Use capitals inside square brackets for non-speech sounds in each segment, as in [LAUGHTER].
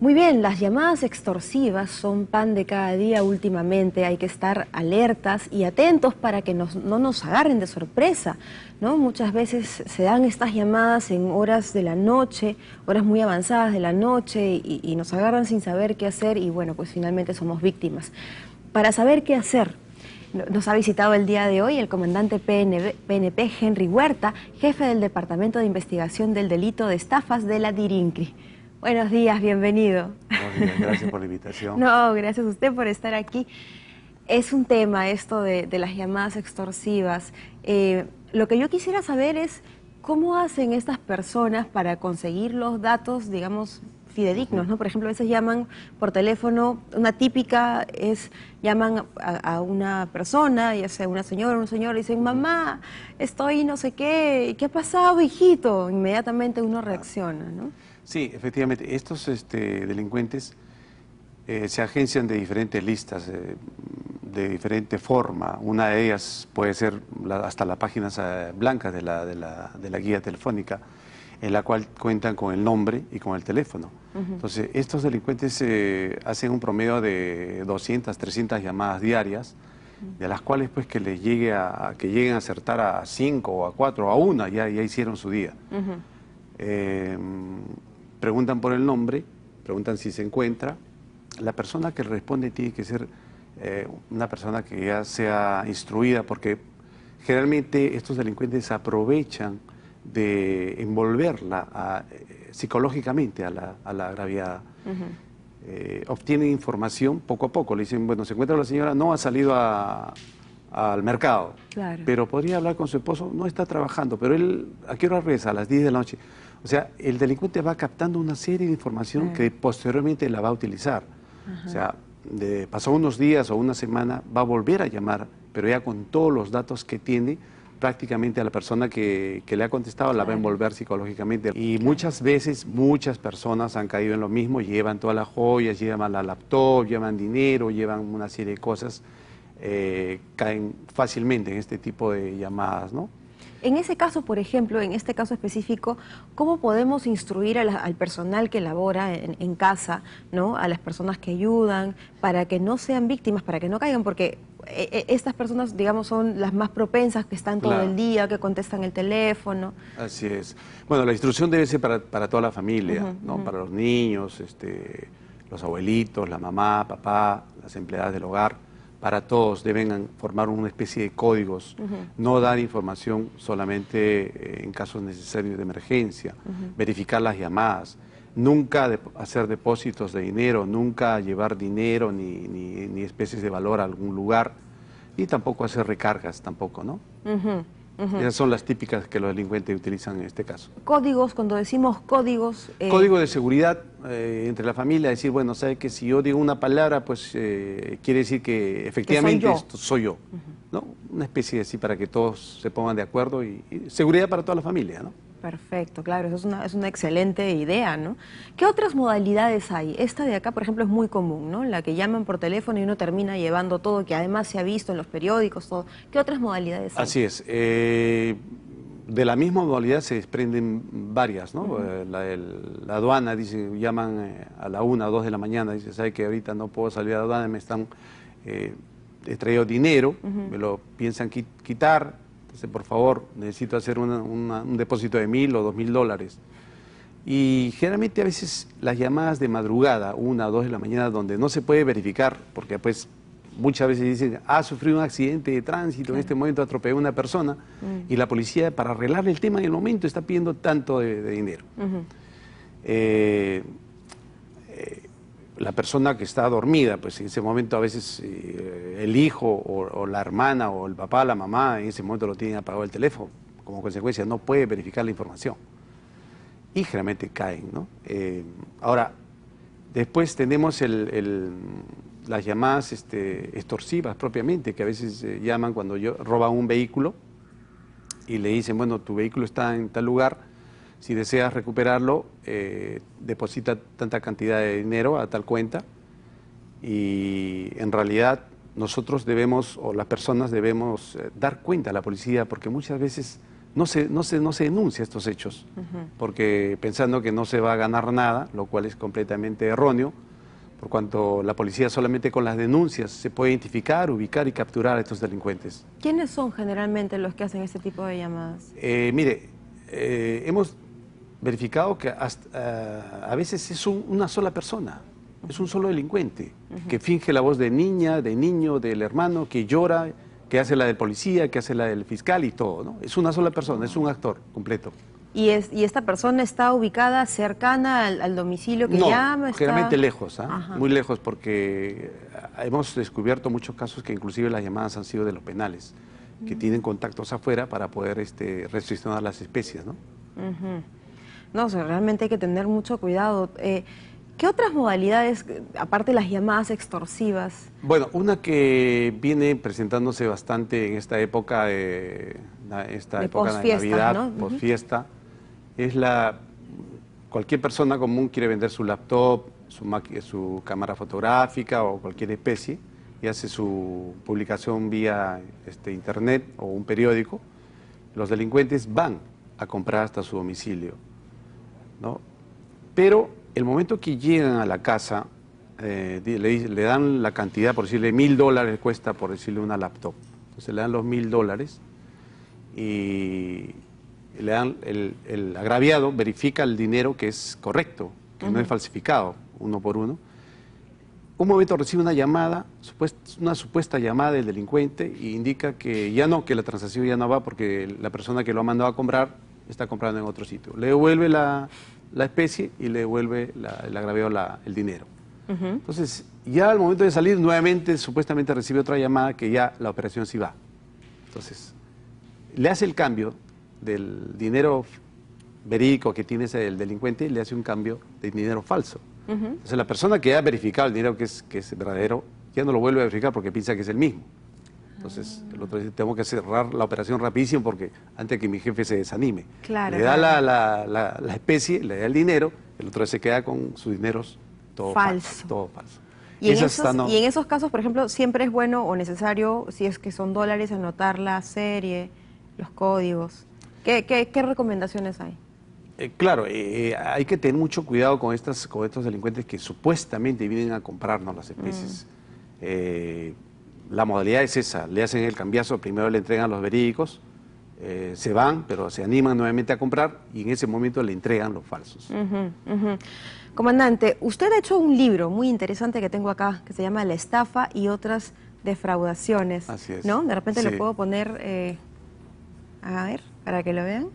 Muy bien, las llamadas extorsivas son pan de cada día últimamente, hay que estar alertas y atentos para que no nos agarren de sorpresa, ¿no? Muchas veces se dan estas llamadas en horas de la noche, horas muy avanzadas de la noche y, nos agarran sin saber qué hacer y bueno, pues finalmente somos víctimas. Para saber qué hacer, nos ha visitado el día de hoy el comandante PNP Henry Huerta, jefe del Departamento de Investigación del Delito de Estafas de la DIRINCRI. Buenos días, bienvenido. Buenos días, gracias por la [LAUGHS] invitación. no, gracias a usted por estar aquí. Es un tema esto de, las llamadas extorsivas. Eh, lo que yo quisiera saber es cómo hacen estas personas para conseguir los datos, digamos, fidedignos, ¿no? Por ejemplo, a veces llaman por teléfono, una típica es, llaman a, una persona, ya sea una señora o un señor, y dicen, mamá, estoy no sé qué, ¿qué ha pasado, hijito? Inmediatamente uno reacciona, ¿no? Sí, efectivamente. Estos este, delincuentes eh, se agencian de diferentes listas, eh, de diferente forma. Una de ellas puede ser hasta las páginas blancas de la, de, la, de la, guía telefónica, en la cual cuentan con el nombre y con el teléfono. Entonces, estos delincuentes eh, hacen un promedio de 200, 300 llamadas diarias, de las cuales pues que les llegue a, que lleguen a acertar a 5 o a 4 o a una, ya, ya hicieron su día preguntan por el nombre, preguntan si se encuentra. La persona que responde tiene que ser eh, una persona que ya sea instruida, porque generalmente estos delincuentes aprovechan de envolverla eh, psicológicamente a la, a agraviada. Eh, obtienen información poco a poco. Le dicen, bueno, se encuentra la señora, no ha salido al mercado. Pero podría hablar con su esposo, no está trabajando, pero él, ¿a qué hora regresa? A las 10 de la noche. O sea, el delincuente va captando una serie de información que posteriormente la va a utilizar. O sea, de, pasó unos días o una semana, va a volver a llamar, pero ya con todos los datos que tiene, prácticamente a la persona que, le ha contestado la va a envolver psicológicamente. Y muchas veces, muchas personas han caído en lo mismo, llevan todas las joyas, llevan la laptop, llevan dinero, llevan una serie de cosas, eh, caen fácilmente en este tipo de llamadas, ¿no? En ese caso, por ejemplo, en este caso específico, ¿cómo podemos instruir al personal que labora en, casa, ¿no? a las personas que ayudan, para que no sean víctimas, para que no caigan? Porque eh, eh, estas personas, digamos, son las más propensas que están todo el día, que contestan el teléfono. Así es. Bueno, la instrucción debe ser para, toda la familia, ¿no? para los niños, este, los abuelitos, la mamá, papá, las empleadas del hogar para todos deben formar una especie de códigos, no dar información solamente eh, en casos necesarios de emergencia, verificar las llamadas, nunca hacer depósitos de dinero, nunca llevar dinero ni, especies de valor a algún lugar y tampoco hacer recargas tampoco, ¿no? Esas son las típicas que los delincuentes utilizan en este caso. Códigos, cuando decimos códigos... Eh, Código de seguridad eh, entre la familia, decir, bueno, sabe que si yo digo una palabra, pues eh, quiere decir que efectivamente soy yo. ¿no? Una especie de así para que todos se pongan de acuerdo y seguridad para toda la familia, ¿no? Perfecto, claro, eso es una, es una excelente idea, ¿no? ¿Qué otras modalidades hay? Esta de acá, por ejemplo, es muy común, ¿no? La que llaman por teléfono y uno termina llevando todo, que además se ha visto en los periódicos, ¿Qué otras modalidades hay? Así es. Eh, de la misma modalidad se desprenden varias, ¿no? Eh, la, aduana, dice, llaman eh, a la una o dos de la mañana, dice, ¿sabe que ahorita no puedo salir a la aduana? Me están... Eh, he dinero, me lo piensan quitar, Dice, por favor, necesito hacer un depósito de mil o dos mil dólares. Y generalmente a veces las llamadas de madrugada, una o dos de la mañana, donde no se puede verificar, porque pues muchas veces dicen, ha sufrido un accidente de tránsito, en este momento atropelló una persona, mm. y la policía para arreglar el tema en el momento está pidiendo tanto de, dinero la persona que está dormida, pues en ese momento a veces eh, el hijo o, la hermana o el papá, la mamá, en ese momento lo tienen apagado el teléfono. Como consecuencia no puede verificar la información. Y generalmente caen, ¿no? Eh, ahora, después tenemos el, las llamadas este, extorsivas propiamente, que a veces eh, llaman cuando yo, roban un vehículo y le dicen, bueno, tu vehículo está en tal lugar, si deseas recuperarlo, eh, deposita tanta cantidad de dinero a tal cuenta y en realidad nosotros debemos, o las personas debemos eh, dar cuenta a la policía porque muchas veces no se, no se, no se denuncia estos hechos, porque pensando que no se va a ganar nada, lo cual es completamente erróneo, por cuanto la policía solamente con las denuncias se puede identificar, ubicar y capturar a estos delincuentes. ¿Quiénes son generalmente los que hacen este tipo de llamadas? Eh, mire, hemos verificado que eh, a veces es una sola persona, es un solo delincuente, que finge la voz de niña, de niño, del hermano, que llora, que hace la del policía, que hace la del fiscal y todo, ¿no? Es una sola persona, es un actor completo. ¿Y, es, y esta persona está ubicada cercana al, domicilio que llama? lejos, ¿ah? muy lejos, porque eh, hemos descubierto muchos casos que inclusive las llamadas han sido de los penales, que tienen contactos afuera para poder este, restriccionar las especies, ¿no? No, realmente hay que tener mucho cuidado. Eh, ¿Qué otras modalidades, aparte de las llamadas extorsivas? Bueno, una que viene presentándose bastante en esta época de, esta época de Navidad, fiesta, es la cualquier persona común quiere vender su laptop, su, su cámara fotográfica o cualquier especie y hace su publicación vía este, internet o un periódico. Los delincuentes van a comprar hasta su domicilio ¿no? Pero el momento que llegan a la casa, eh, le, dan la cantidad, por decirle, mil dólares cuesta, por decirle, una laptop. Entonces le dan los mil dólares y le dan el, agraviado verifica el dinero que es correcto, que no es falsificado, uno por uno. Un momento recibe una llamada, una supuesta llamada del delincuente y indica que ya no, que la transacción ya no va porque la persona que lo ha mandado a comprar está comprando en otro sitio. Le devuelve la, la especie y le devuelve la, el agravio, el dinero. Entonces, ya al momento de salir, nuevamente, supuestamente recibe otra llamada que ya la operación sí va. Entonces, le hace el cambio del dinero verídico que tiene ese, el delincuente, le hace un cambio de dinero falso. o sea Entonces, la persona que ha verificado el dinero que es, que es verdadero, ya no lo vuelve a verificar porque piensa que es el mismo. Entonces, el otro dice, tengo que cerrar la operación rapidísimo porque antes que mi jefe se desanime. Claro, le da la, especie, le da el dinero, el otro se queda con sus dineros todo falso. todo Y en, esos, casos, por ejemplo, siempre es bueno o necesario, si es que son dólares, anotar la serie, los códigos. ¿Qué, recomendaciones hay? Eh, claro, eh, eh, hay que tener mucho cuidado con, estas, estos delincuentes que supuestamente vienen a comprarnos las especies. Mm la modalidad es esa, le hacen el cambiazo, primero le entregan los verídicos, eh, se van, pero se animan nuevamente a comprar y en ese momento le entregan los falsos. Comandante, usted ha hecho un libro muy interesante que tengo acá, que se llama La estafa y otras defraudaciones. Así es. ¿No? De repente lo puedo poner, eh, a ver, para que lo vean.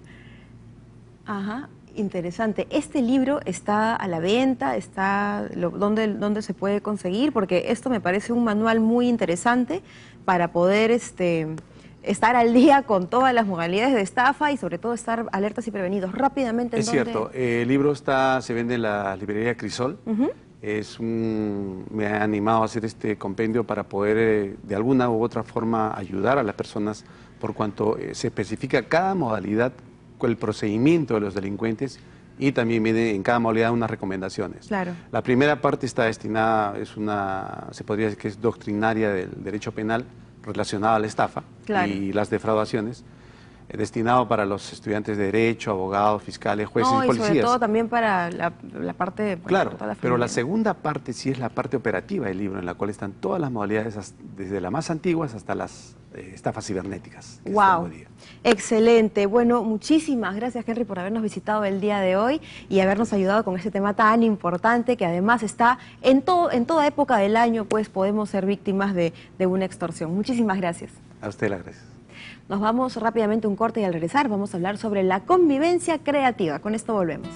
Ajá, interesante. Este libro está a la venta, está ¿dónde, se puede conseguir, porque esto me parece un manual muy interesante para poder este, estar al día con todas las modalidades de estafa y sobre todo estar alertas y prevenidos rápidamente. es cierto, eh, el libro está, se vende en la librería Crisol. Es me ha animado a hacer este compendio para poder eh, de alguna u otra forma ayudar a las personas por cuanto eh, se especifica cada modalidad el procedimiento de los delincuentes y también viene en cada modalidad unas recomendaciones. La primera parte está destinada, es una, se podría decir que es doctrinaria del derecho penal relacionada a la estafa y las defraudaciones destinado para los estudiantes de derecho, abogados, fiscales, jueces no, y, sobre todo también para la, parte... claro, pero la segunda parte sí es la parte operativa del libro, en la cual están todas las modalidades, desde las más antiguas hasta las eh, estafas cibernéticas. Wow, excelente. Bueno, muchísimas gracias Henry por habernos visitado el día de hoy y habernos ayudado con este tema tan importante que además está en, todo, en toda época del año, pues podemos ser víctimas de, de una extorsión. Muchísimas gracias. A usted las gracias. Nos vamos rápidamente un corte y al regresar vamos a hablar sobre la convivencia creativa. Con esto volvemos.